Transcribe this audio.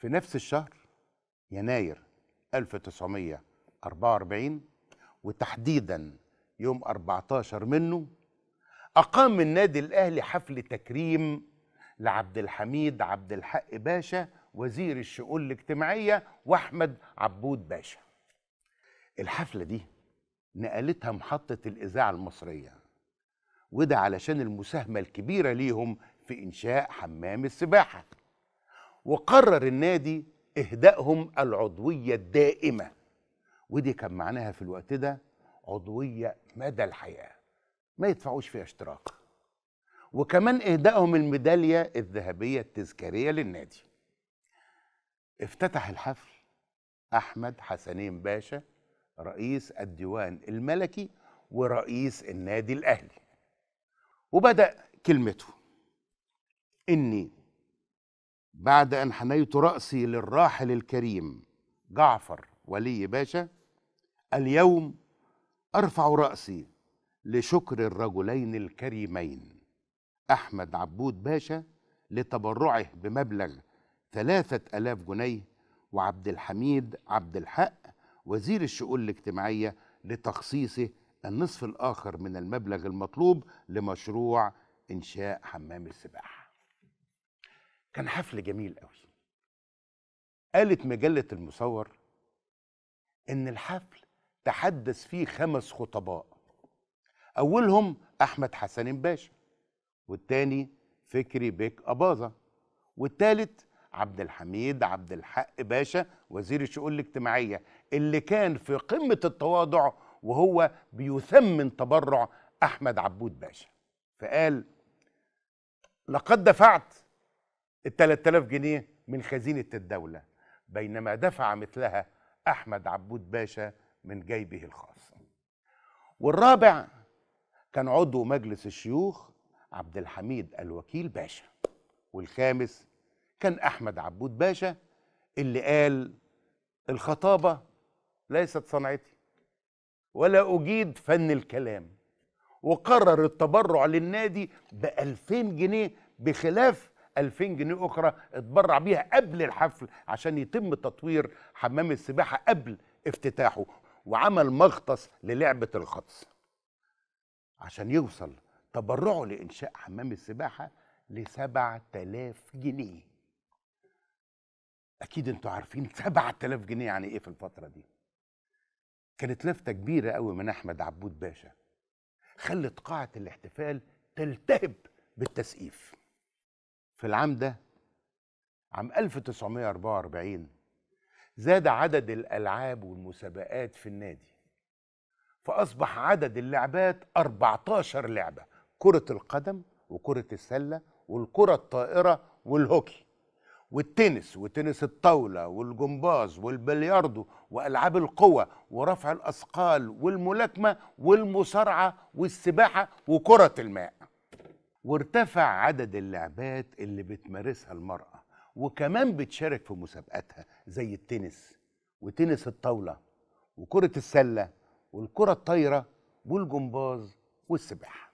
في نفس الشهر يناير 1944 وتحديدا يوم 14 منه أقام النادي الأهلي حفل تكريم لعبد الحميد عبد الحق باشا وزير الشؤون الاجتماعية وأحمد عبود باشا الحفلة دي نقلتها محطة الإذاعة المصرية وده علشان المساهمة الكبيرة ليهم في إنشاء حمام السباحة وقرر النادي إهدائهم العضوية الدائمة ودي كان معناها في الوقت ده عضوية مدى الحياة ما يدفعوش فيها اشتراك وكمان إهدائهم الميدالية الذهبية التذكارية للنادي افتتح الحفل أحمد حسنين باشا رئيس الديوان الملكي ورئيس النادي الأهلي وبدأ كلمته إني بعد أن حنيت رأسي للراحل الكريم جعفر ولي باشا اليوم أرفع رأسي لشكر الرجلين الكريمين أحمد عبود باشا لتبرعه بمبلغ ثلاثة ألاف جنيه وعبد الحميد عبد الحق وزير الشؤون الاجتماعية لتخصيصه النصف الآخر من المبلغ المطلوب لمشروع إنشاء حمام السباحة كان حفل جميل قوي قالت مجلة المصور إن الحفل تحدث فيه خمس خطباء أولهم أحمد حسن باشا والتاني فكري بيك أباظة والتالت عبد الحميد عبد الحق باشا وزير الشؤون الاجتماعية اللي كان في قمة التواضع وهو بيثمن تبرع أحمد عبود باشا فقال لقد دفعت ال 3000 جنيه من خزينة الدولة بينما دفع مثلها أحمد عبود باشا من جيبه الخاص والرابع كان عضو مجلس الشيوخ عبد الحميد الوكيل باشا والخامس كان أحمد عبود باشا اللي قال الخطابة ليست صنعتي ولا أجيد فن الكلام وقرر التبرع للنادي بألفين جنيه بخلاف 2000 جنيه اخرى اتبرع بيها قبل الحفل عشان يتم تطوير حمام السباحه قبل افتتاحه وعمل مغطس للعبه الغطس عشان يوصل تبرعه لانشاء حمام السباحه ل 7000 جنيه اكيد انتوا عارفين 7000 جنيه يعني ايه في الفتره دي كانت لفته كبيره قوي من احمد عبود باشا خلت قاعه الاحتفال تلتهب بالتسقيف في العام ده عام 1944 زاد عدد الألعاب والمسابقات في النادي فأصبح عدد اللعبات 14 لعبة كرة القدم وكرة السلة والكرة الطائرة والهوكي والتنس وتنس الطاولة والجمباز والبلياردو وألعاب القوة ورفع الأثقال والملاكمة والمصارعة والسباحة وكرة الماء وارتفع عدد اللعبات اللي بتمارسها المرأة وكمان بتشارك في مسابقاتها زي التنس وتنس الطاولة وكرة السلة والكرة الطايرة والجمباز والسباحة